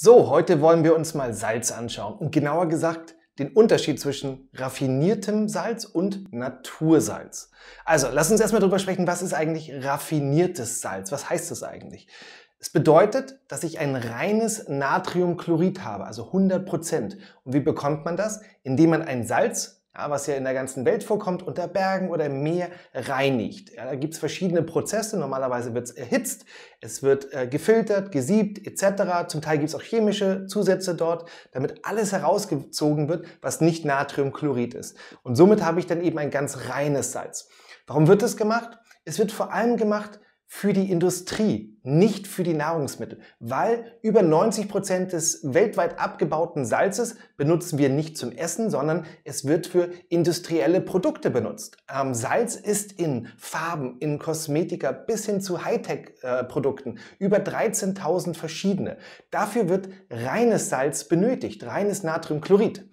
So, heute wollen wir uns mal Salz anschauen und genauer gesagt den Unterschied zwischen raffiniertem Salz und Natursalz. Also, lass uns erstmal darüber sprechen, was ist eigentlich raffiniertes Salz? Was heißt das eigentlich? Es bedeutet, dass ich ein reines Natriumchlorid habe, also 100 Prozent. Und wie bekommt man das? Indem man ein Salz Ah, was ja in der ganzen Welt vorkommt, unter Bergen oder im Meer reinigt. Ja, da gibt es verschiedene Prozesse. Normalerweise wird es erhitzt, es wird äh, gefiltert, gesiebt etc. Zum Teil gibt es auch chemische Zusätze dort, damit alles herausgezogen wird, was nicht Natriumchlorid ist. Und somit habe ich dann eben ein ganz reines Salz. Warum wird das gemacht? Es wird vor allem gemacht, für die Industrie, nicht für die Nahrungsmittel, weil über 90 Prozent des weltweit abgebauten Salzes benutzen wir nicht zum Essen, sondern es wird für industrielle Produkte benutzt. Ähm, Salz ist in Farben, in Kosmetika bis hin zu Hightech-Produkten äh, über 13.000 verschiedene. Dafür wird reines Salz benötigt, reines Natriumchlorid.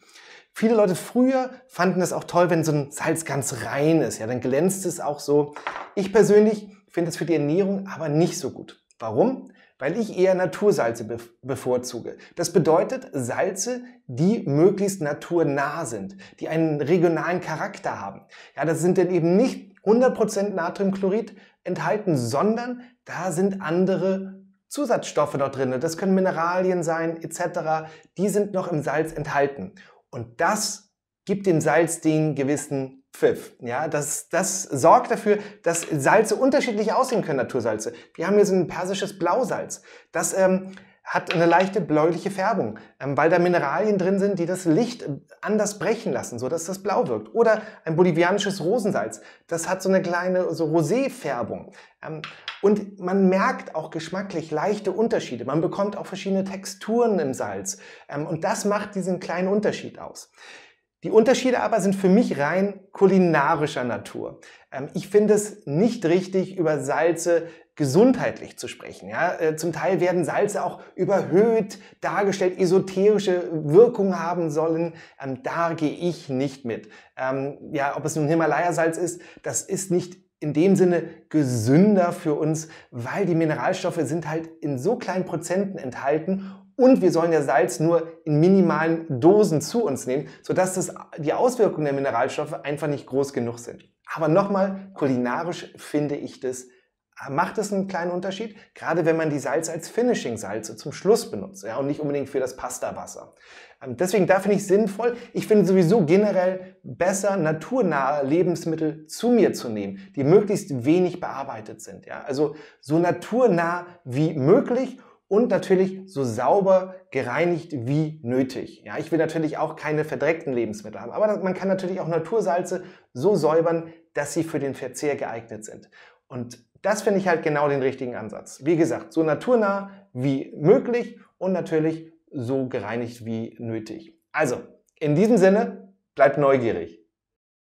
Viele Leute früher fanden es auch toll, wenn so ein Salz ganz rein ist. Ja, dann glänzt es auch so. Ich persönlich finde es für die Ernährung aber nicht so gut. Warum? Weil ich eher Natursalze bevorzuge. Das bedeutet Salze, die möglichst naturnah sind, die einen regionalen Charakter haben. Ja, das sind denn eben nicht 100% Natriumchlorid enthalten, sondern da sind andere Zusatzstoffe noch drin. Das können Mineralien sein etc. Die sind noch im Salz enthalten. Und das gibt dem Salz den gewissen Pfiff. Ja, das, das sorgt dafür, dass Salze unterschiedlich aussehen können, Natursalze. Wir haben hier so ein persisches Blausalz. Das ähm, hat eine leichte bläuliche Färbung, ähm, weil da Mineralien drin sind, die das Licht äh, anders brechen lassen, sodass das blau wirkt. Oder ein bolivianisches Rosensalz. Das hat so eine kleine so Rosé-Färbung. Ähm, und man merkt auch geschmacklich leichte Unterschiede. Man bekommt auch verschiedene Texturen im Salz. Ähm, und das macht diesen kleinen Unterschied aus. Die Unterschiede aber sind für mich rein kulinarischer Natur. Ähm, ich finde es nicht richtig, über Salze gesundheitlich zu sprechen. Ja? Äh, zum Teil werden Salze auch überhöht dargestellt, esoterische Wirkung haben sollen. Ähm, da gehe ich nicht mit. Ähm, ja, ob es nun Himalaya-Salz ist, das ist nicht in dem Sinne gesünder für uns, weil die Mineralstoffe sind halt in so kleinen Prozenten enthalten und wir sollen ja Salz nur in minimalen Dosen zu uns nehmen, sodass das, die Auswirkungen der Mineralstoffe einfach nicht groß genug sind. Aber nochmal, kulinarisch finde ich das macht es einen kleinen Unterschied, gerade wenn man die Salz als Finishing-Salze zum Schluss benutzt ja, und nicht unbedingt für das Pastawasser. Ähm, deswegen da finde ich sinnvoll, ich finde sowieso generell besser, naturnahe Lebensmittel zu mir zu nehmen, die möglichst wenig bearbeitet sind. Ja? Also so naturnah wie möglich und natürlich so sauber gereinigt wie nötig. Ja, ich will natürlich auch keine verdreckten Lebensmittel haben, aber man kann natürlich auch Natursalze so säubern, dass sie für den Verzehr geeignet sind. Und das finde ich halt genau den richtigen Ansatz. Wie gesagt, so naturnah wie möglich und natürlich so gereinigt wie nötig. Also, in diesem Sinne, bleibt neugierig.